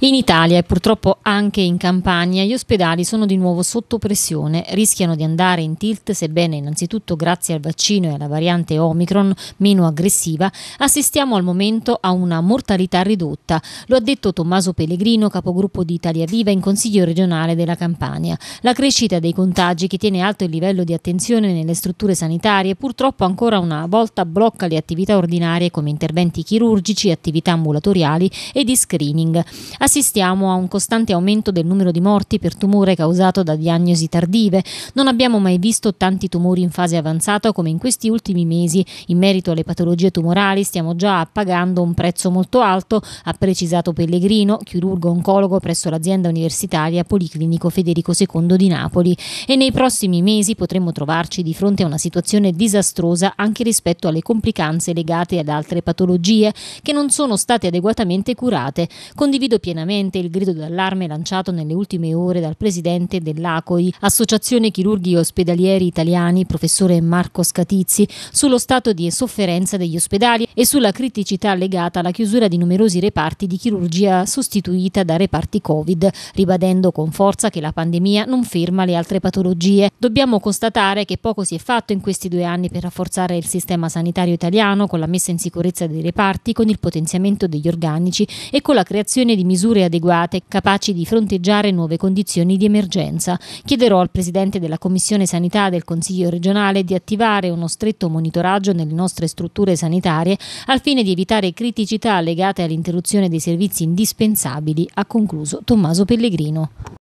In Italia e purtroppo anche in Campania gli ospedali sono di nuovo sotto pressione, rischiano di andare in tilt sebbene innanzitutto grazie al vaccino e alla variante Omicron meno aggressiva assistiamo al momento a una mortalità ridotta, lo ha detto Tommaso Pellegrino, capogruppo di Italia Viva in Consiglio regionale della Campania. La crescita dei contagi che tiene alto il livello di attenzione nelle strutture sanitarie purtroppo ancora una volta blocca le attività ordinarie come interventi chirurgici, attività ambulatoriali e di screening. Assistiamo a un costante aumento del numero di morti per tumore causato da diagnosi tardive. Non abbiamo mai visto tanti tumori in fase avanzata come in questi ultimi mesi. In merito alle patologie tumorali stiamo già pagando un prezzo molto alto, ha precisato Pellegrino, chirurgo oncologo presso l'azienda universitaria Policlinico Federico II di Napoli. E nei prossimi mesi potremmo trovarci di fronte a una situazione disastrosa anche rispetto alle complicanze legate ad altre patologie che non sono state adeguatamente curate. Condivido pienamente il grido d'allarme lanciato nelle ultime ore dal presidente dell'ACOI, Associazione Chirurghi Ospedalieri Italiani, professore Marco Scatizzi, sullo stato di sofferenza degli ospedali e sulla criticità legata alla chiusura di numerosi reparti di chirurgia sostituita da reparti Covid, ribadendo con forza che la pandemia non ferma le altre patologie. Dobbiamo constatare che poco si è fatto in questi due anni per rafforzare il sistema sanitario italiano con la messa in sicurezza dei reparti, con il potenziamento degli organici e con la creazione di misure misure adeguate capaci di fronteggiare nuove condizioni di emergenza. Chiederò al Presidente della Commissione Sanità del Consiglio regionale di attivare uno stretto monitoraggio nelle nostre strutture sanitarie al fine di evitare criticità legate all'interruzione dei servizi indispensabili, ha concluso Tommaso Pellegrino.